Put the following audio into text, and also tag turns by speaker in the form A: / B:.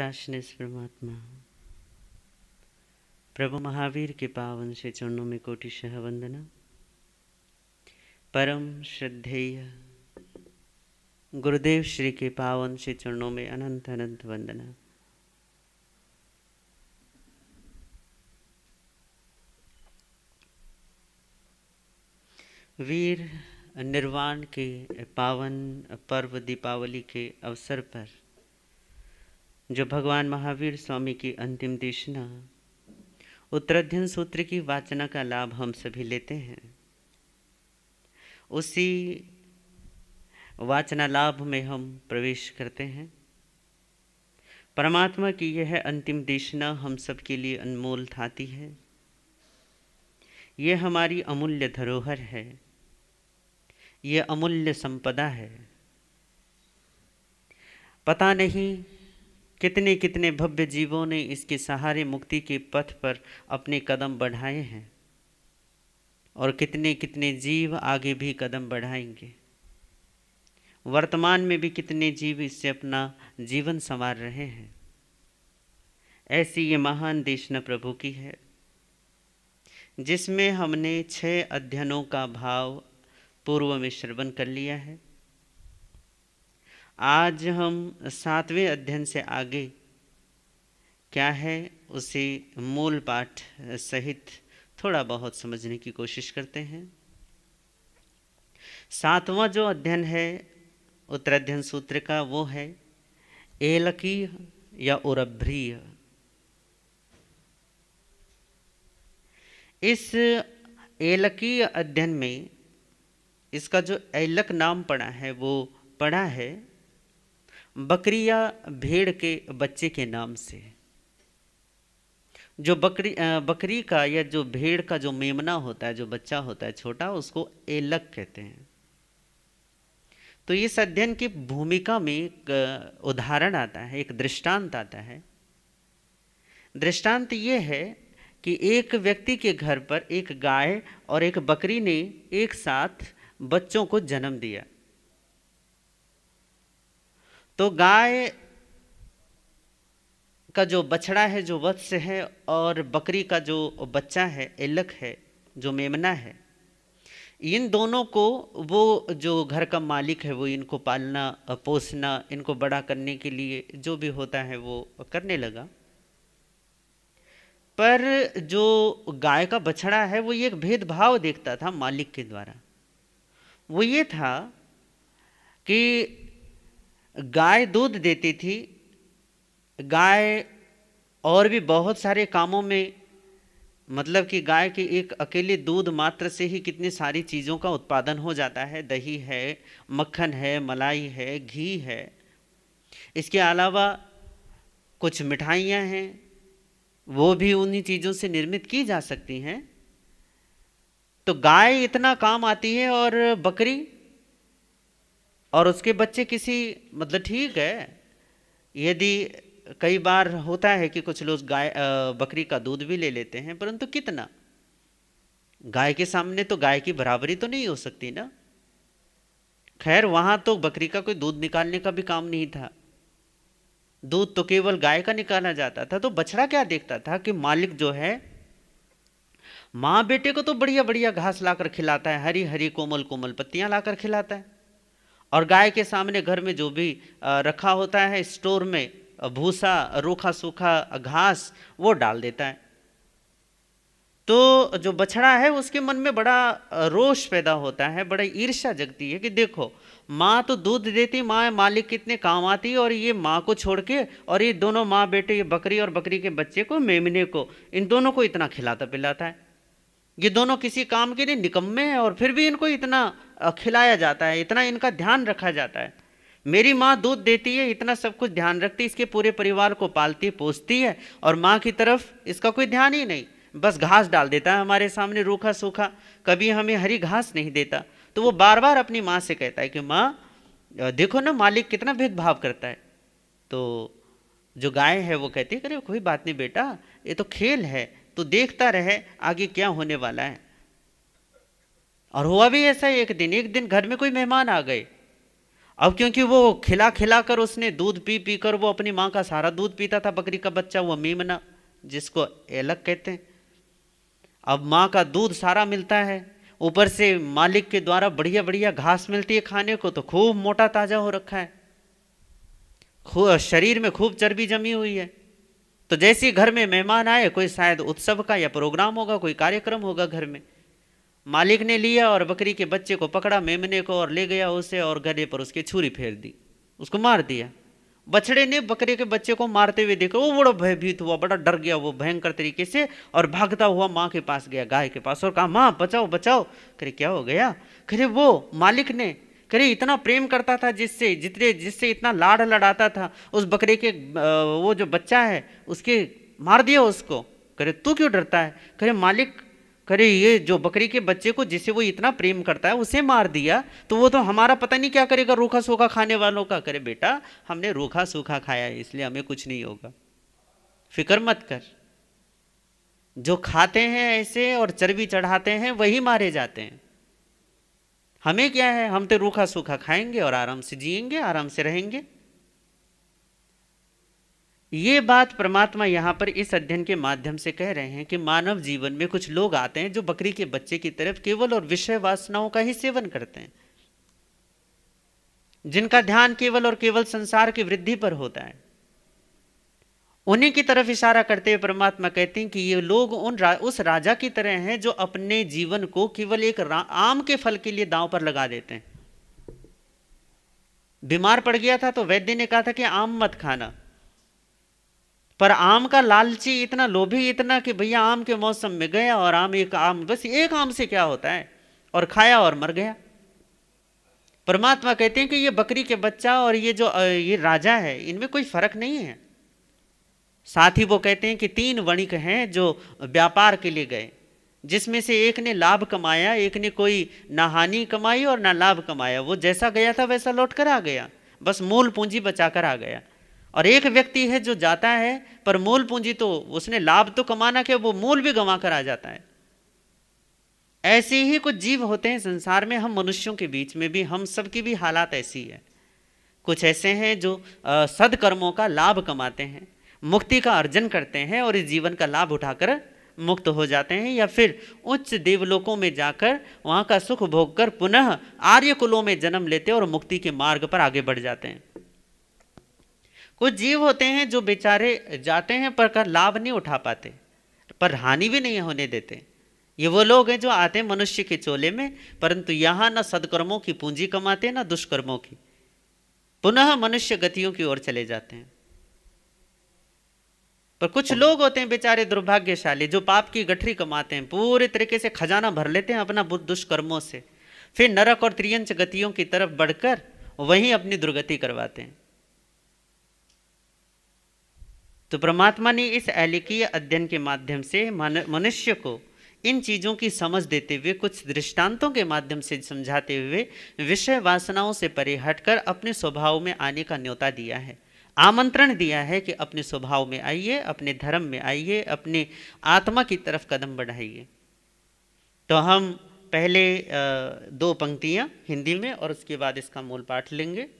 A: शासनेश परमात्मा प्रभु महावीर के पावन से चरणों में कोटि सह वंदना परम श्रद्धेय गुरुदेव श्री के पावन से चरणों में अनंत अनंत वंदना वीर निर्वाण के पावन पर्व दीपावली के अवसर पर जो भगवान महावीर स्वामी की अंतिम देशना उत्तराध्यन सूत्र की वाचना का लाभ हम सभी लेते हैं उसी वाचना लाभ में हम प्रवेश करते हैं परमात्मा की यह अंतिम देशना हम सब के लिए अनमोल थाती है यह हमारी अमूल्य धरोहर है यह अमूल्य संपदा है पता नहीं कितने कितने भव्य जीवों ने इसके सहारे मुक्ति के पथ पर अपने कदम बढ़ाए हैं और कितने कितने जीव आगे भी कदम बढ़ाएंगे वर्तमान में भी कितने जीव इससे अपना जीवन संवार रहे हैं ऐसी ये महान देशना प्रभु की है जिसमें हमने छह अध्ययनों का भाव पूर्व में श्रवण कर लिया है आज हम सातवें अध्ययन से आगे क्या है उसे मूल पाठ सहित थोड़ा बहुत समझने की कोशिश करते हैं सातवां जो अध्ययन है उत्तराध्ययन सूत्र का वो है एलकीय या उरभ्रीय इस एलकीय अध्ययन में इसका जो एलक नाम पड़ा है वो पढ़ा है बकरी या भेड़ के बच्चे के नाम से जो बकरी बकरी का या जो भेड़ का जो मेमना होता है जो बच्चा होता है छोटा उसको एलक कहते हैं तो इस अध्ययन की भूमिका में एक उदाहरण आता है एक दृष्टांत आता है दृष्टांत ये है कि एक व्यक्ति के घर पर एक गाय और एक बकरी ने एक साथ बच्चों को जन्म दिया तो गाय का जो बछड़ा है जो वत्स्य है और बकरी का जो बच्चा है एलक है जो मेमना है इन दोनों को वो जो घर का मालिक है वो इनको पालना पोसना इनको बड़ा करने के लिए जो भी होता है वो करने लगा पर जो गाय का बछड़ा है वो ये एक भेदभाव देखता था मालिक के द्वारा वो ये था कि गाय दूध देती थी गाय और भी बहुत सारे कामों में मतलब कि गाय के एक अकेले दूध मात्र से ही कितनी सारी चीज़ों का उत्पादन हो जाता है दही है मक्खन है मलाई है घी है इसके अलावा कुछ मिठाइयाँ हैं वो भी उन्हीं चीज़ों से निर्मित की जा सकती हैं तो गाय इतना काम आती है और बकरी और उसके बच्चे किसी मतलब ठीक है यदि कई बार होता है कि कुछ लोग गाय बकरी का दूध भी ले लेते हैं परंतु कितना गाय के सामने तो गाय की बराबरी तो नहीं हो सकती ना खैर वहां तो बकरी का कोई दूध निकालने का भी काम नहीं था दूध तो केवल गाय का निकाला जाता था तो बछड़ा क्या देखता था कि मालिक जो है माँ बेटे को तो बढ़िया बढ़िया घास लाकर खिलाता है हरी हरी कोमल कोमल पत्तियां लाकर खिलाता है और गाय के सामने घर में जो भी रखा होता है स्टोर में भूसा रूखा सूखा घास वो डाल देता है तो जो बछड़ा है उसके मन में बड़ा रोष पैदा होता है बड़ा ईर्ष्या जगती है कि देखो माँ तो दूध देती माँ मालिक कितने काम आती और ये माँ को छोड़ के और ये दोनों माँ बेटे ये बकरी और बकरी के बच्चे को मेमने को इन दोनों को इतना खिलाता पिलाता है ये दोनों किसी काम के लिए निकम्मे हैं और फिर भी इनको इतना खिलाया जाता है इतना इनका ध्यान रखा जाता है मेरी माँ दूध देती है इतना सब कुछ ध्यान रखती है इसके पूरे परिवार को पालती पोसती है और माँ की तरफ इसका कोई ध्यान ही नहीं बस घास डाल देता है हमारे सामने रूखा सूखा कभी हमें हरी घास नहीं देता तो वो बार बार अपनी माँ से कहता है कि माँ देखो ना मालिक कितना भेदभाव करता है तो जो गाय है वो कहती है अरे कोई बात नहीं बेटा ये तो खेल है तो देखता रहे आगे क्या होने वाला है और हुआ भी ऐसा एक दिन एक दिन घर में कोई मेहमान आ गए अब क्योंकि वो खिला खिला कर उसने दूध पी पी कर वो अपनी माँ का सारा दूध पीता था बकरी का बच्चा वो मीमना जिसको एलक कहते हैं अब माँ का दूध सारा मिलता है ऊपर से मालिक के द्वारा बढ़िया बढ़िया घास मिलती है खाने को तो खूब मोटा ताज़ा हो रखा है शरीर में खूब चर्बी जमी हुई है तो जैसे ही घर में मेहमान आए कोई शायद उत्सव का या प्रोग्राम होगा कोई कार्यक्रम होगा घर में मालिक ने लिया और बकरी के बच्चे को पकड़ा मेमने को और ले गया उसे और गले पर उसकी छुरी फेर दी उसको मार दिया बछड़े ने बकरे के बच्चे को मारते हुए देखा वो बड़ा भयभीत हुआ बड़ा डर गया वो भयंकर तरीके से और भागता हुआ माँ के पास गया गाय के पास और कहा माँ बचाओ बचाओ करे क्या हो गया करे वो मालिक ने करे इतना प्रेम करता था जिससे जितने जिससे इतना लाड़ लड़ाता था उस बकरे के वो जो बच्चा है उसके मार दिया उसको करे तू क्यों डरता है करे मालिक करे ये जो बकरी के बच्चे को जिसे वो इतना प्रेम करता है उसे मार दिया तो वो तो हमारा पता नहीं क्या करेगा रूखा सूखा खाने वालों का करे बेटा हमने रूखा सूखा खाया है इसलिए हमें कुछ नहीं होगा फिक्र मत कर जो खाते हैं ऐसे और चर्बी चढ़ाते हैं वही मारे जाते हैं हमें क्या है हम तो रूखा सूखा खाएंगे और आराम से जिएंगे आराम से रहेंगे ये बात परमात्मा यहां पर इस अध्ययन के माध्यम से कह रहे हैं कि मानव जीवन में कुछ लोग आते हैं जो बकरी के बच्चे की तरफ केवल और विषय वासनाओं का ही सेवन करते हैं जिनका ध्यान केवल और केवल संसार की वृद्धि पर होता है उन्हीं की तरफ इशारा करते हुए परमात्मा कहते हैं कि ये लोग उन रा, उस राजा की तरह हैं जो अपने जीवन को केवल एक आम के फल के लिए दांव पर लगा देते हैं बीमार पड़ गया था तो वैद्य ने कहा था कि आम मत खाना पर आम का लालची इतना लोभी इतना कि भैया आम के मौसम में गया और आम एक आम बस एक आम से क्या होता है और खाया और मर गया परमात्मा कहते हैं कि ये बकरी के बच्चा और ये जो ये राजा है इनमें कोई फर्क नहीं है साथ ही वो कहते हैं कि तीन वणिक हैं जो व्यापार के लिए गए जिसमें से एक ने लाभ कमाया एक ने कोई ना हानि कमाई और ना लाभ कमाया वो जैसा गया था वैसा लौट कर आ गया बस मूल पूंजी बचा कर आ गया और एक व्यक्ति है जो जाता है पर मूल पूंजी तो उसने लाभ तो कमाना के वो मूल भी गंवा कर आ जाता है ऐसे ही कुछ जीव होते हैं संसार में हम मनुष्यों के बीच में भी हम सब की भी हालात ऐसी है कुछ ऐसे हैं जो सदकर्मों का लाभ कमाते हैं मुक्ति का अर्जन करते हैं और इस जीवन का लाभ उठाकर मुक्त हो जाते हैं या फिर उच्च देवलोकों में जाकर वहाँ का सुख भोग कर पुनः आर्य कुलों में जन्म लेते और मुक्ति के मार्ग पर आगे बढ़ जाते हैं कुछ जीव होते हैं जो बेचारे जाते हैं पर कर लाभ नहीं उठा पाते पर हानि भी नहीं होने देते ये वो लोग हैं जो आते हैं मनुष्य के चोले में परंतु यहाँ न सदकर्मों की पूंजी कमाते हैं ना दुष्कर्मों की पुनः मनुष्य गतियों की ओर चले जाते हैं पर कुछ लोग होते हैं बेचारे दुर्भाग्यशाली जो पाप की गठरी कमाते हैं पूरे तरीके से खजाना भर लेते हैं अपना बुद्ध दुष्कर्मों से फिर नरक और त्रियंच गतियों की तरफ बढ़कर वहीं अपनी दुर्गति करवाते हैं तो परमात्मा ने इस एलिकीय अध्ययन के माध्यम से मनुष्य को इन चीज़ों की समझ देते हुए कुछ दृष्टांतों के माध्यम से समझाते हुए विषय वासनाओं से परे हटकर अपने स्वभाव में आने का न्योता दिया है आमंत्रण दिया है कि अपने स्वभाव में आइए अपने धर्म में आइए अपने आत्मा की तरफ कदम बढ़ाइए तो हम पहले दो पंक्तियाँ हिंदी में और उसके बाद इसका मूल पाठ लेंगे